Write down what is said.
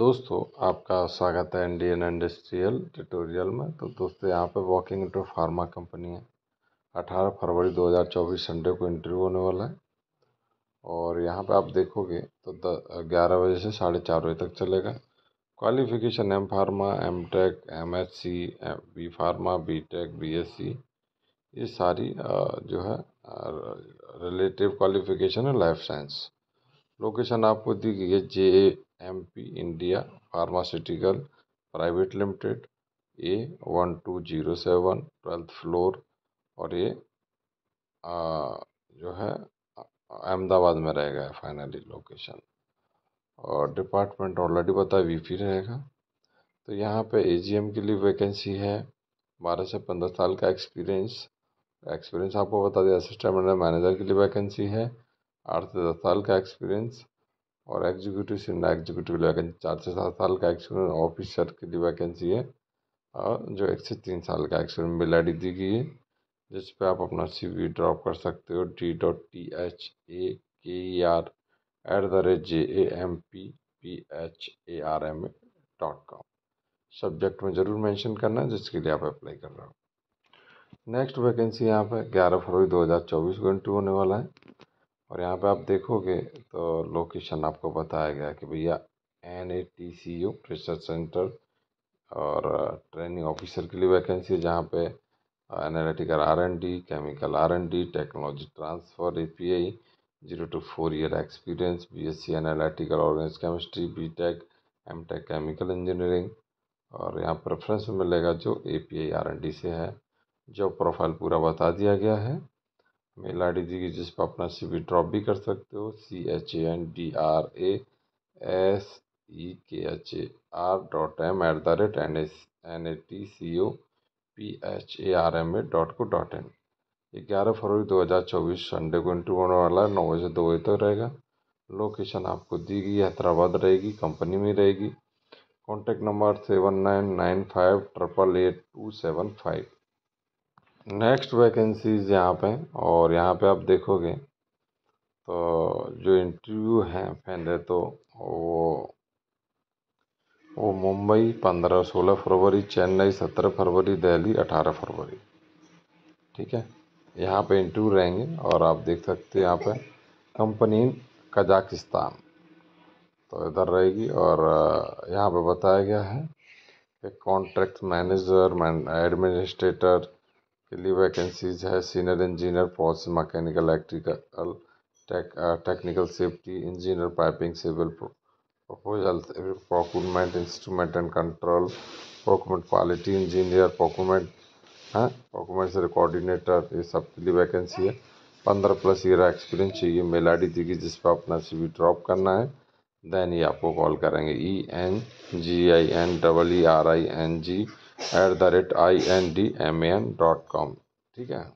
दोस्तों आपका स्वागत है इंडियन इंडस्ट्रियल ट्यूटोरियल में तो दोस्तों यहाँ पे वॉकिंग इंटर फार्मा कंपनी है 18 फरवरी 2024 संडे को इंटरव्यू होने वाला है और यहाँ पे आप देखोगे तो ग्यारह बजे से साढ़े चार बजे तक चलेगा qualification M pharma M tech M H C B pharma B tech B S C ये सारी जो है रिलेटिव क्वालिफिकेशन है लाइफ साइंस लोकेशन आपको दी गई है J M P India pharmaceutical private limited A one two zero seven twelfth floor और ये जो है अहमदाबाद में रहेगा फाइनली लोकेशन और डिपार्टमेंट ऑलरेडी बताया वी पी रहेगा तो यहाँ पे एजीएम के लिए वैकेंसी है बारह से पंद्रह साल का एक्सपीरियंस एक्सपीरियंस आपको बता दिया असिस्टेंट मैनेजर के लिए वैकेंसी है आठ से दस साल का एक्सपीरियंस और एग्जीक्यूटिव ना एग्जीक्यूटिव वैकेंसी चार से सात साल का एक्सपीरियंस ऑफिसर के लिए वैकेंसी है और जो एक से तीन साल का एक्सपीरियंस मेल आई दी गई है जिस पर आप अपना सी ड्रॉप कर सकते हो D dot T H A K E R at the rate J A M P P H A R M dot com subject में ज़रूर मेंशन करना है जिसके लिए आप अप्लाई कर रहे हो नेक्स्ट वैकेंसी यहाँ पर ग्यारह फरवरी दो हज़ार चौबीस को इंटू होने वाला है और यहाँ पे आप देखोगे तो लोकेशन आपको बताया गया कि भैया N A T C U research centre और ट्रेनिंग ऑफिसर के लिए वैकेंसी है जहाँ पे analytical R and D chemical R and D technology transfer A P I zero to four year experience B S C analytical organic chemistry B tech M tech chemical engineering और यहाँ preference मिलेगा जो A P I R and D से है job profile पूरा बता दिया गया है मेल आई डी दी गई जिस पर अपना सी वी ड्रॉप भी कर सकते हो C H A N D R A S E K H A R dot M at the rate N S N A T C O P H A R M A dot co dot in ग्यारह फरवरी दो हज़ार चौबीस Sunday को interview होने वाला है नौ बजे से दो बजे तक रहेगा लोकेशन आपको दी गई हैदराबाद रहेगी कंपनी में रहेगी contact number seven nine nine five triple eight two seven five next vacancies यहाँ पे और यहाँ पे आप देखोगे तो जो इंटरव्यू हैं पहले तो वो वो मुंबई पंद्रह सोलह फरवरी चेन्नई सत्रह फरवरी दिल्ली अठारह फरवरी ठीक है यहाँ पे इंटरव्यू रहेंगे और आप देख सकते हैं यहाँ पे कंपनी कजाकिस्तान तो इधर रहेगी और यहाँ पे बताया गया है कि कॉन्ट्रैक्ट मैनेजर एडमिनिस्ट्रेटर के लिए वैकेंसीज है senior engineer post mechanical electrical technical safety engineer piping civil proposal procurement instrument and control procurement quality engineer procurement है procurement से ये सब के लिए वैकेंसी है पंद्रह प्लस ईयर एक्सपीरियंस चाहिए मेल आई डी देगी जिस पर अपना सी वी ड्रॉप करना है देन ये आपको कॉल करेंगे E N G I N double E R I N G at the rate I N D M A N dot com ठीक है